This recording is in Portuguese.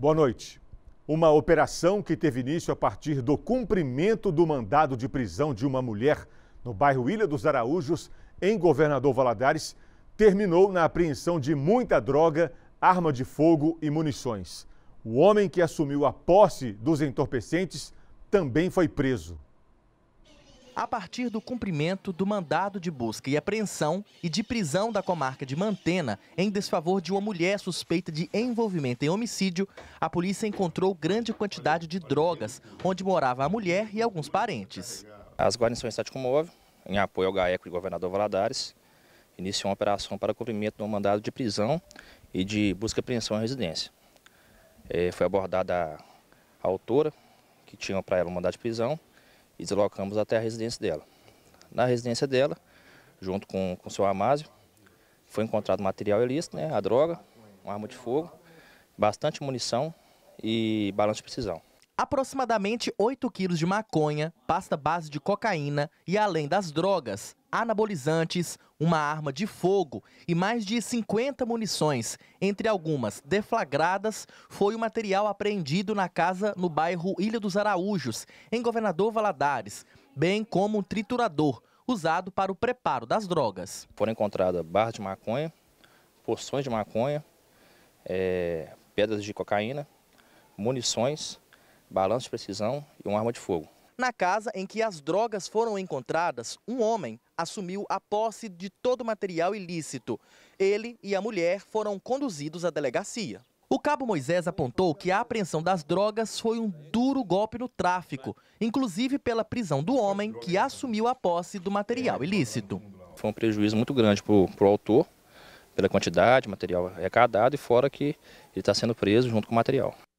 Boa noite. Uma operação que teve início a partir do cumprimento do mandado de prisão de uma mulher no bairro Ilha dos Araújos, em Governador Valadares, terminou na apreensão de muita droga, arma de fogo e munições. O homem que assumiu a posse dos entorpecentes também foi preso a partir do cumprimento do mandado de busca e apreensão e de prisão da comarca de Mantena em desfavor de uma mulher suspeita de envolvimento em homicídio, a polícia encontrou grande quantidade de drogas, onde morava a mulher e alguns parentes. As guarnições estático móvel, em apoio ao GAECO e governador Valadares, iniciou uma operação para cumprimento do mandado de prisão e de busca e apreensão à residência. Eh, foi abordada a autora, que tinha para ela um mandado de prisão, e deslocamos até a residência dela. Na residência dela, junto com, com o seu Amásio, foi encontrado material ilícito, né, a droga, uma arma de fogo, bastante munição e balanço de precisão aproximadamente 8 quilos de maconha, pasta base de cocaína e, além das drogas, anabolizantes, uma arma de fogo e mais de 50 munições, entre algumas deflagradas, foi o material apreendido na casa no bairro Ilha dos Araújos, em Governador Valadares, bem como um triturador usado para o preparo das drogas. Foram encontradas barras de maconha, porções de maconha, é, pedras de cocaína, munições, balança de precisão e uma arma de fogo. Na casa em que as drogas foram encontradas, um homem assumiu a posse de todo o material ilícito. Ele e a mulher foram conduzidos à delegacia. O cabo Moisés apontou que a apreensão das drogas foi um duro golpe no tráfico, inclusive pela prisão do homem que assumiu a posse do material ilícito. Foi um prejuízo muito grande para o autor, pela quantidade, material arrecadado e fora que ele está sendo preso junto com o material.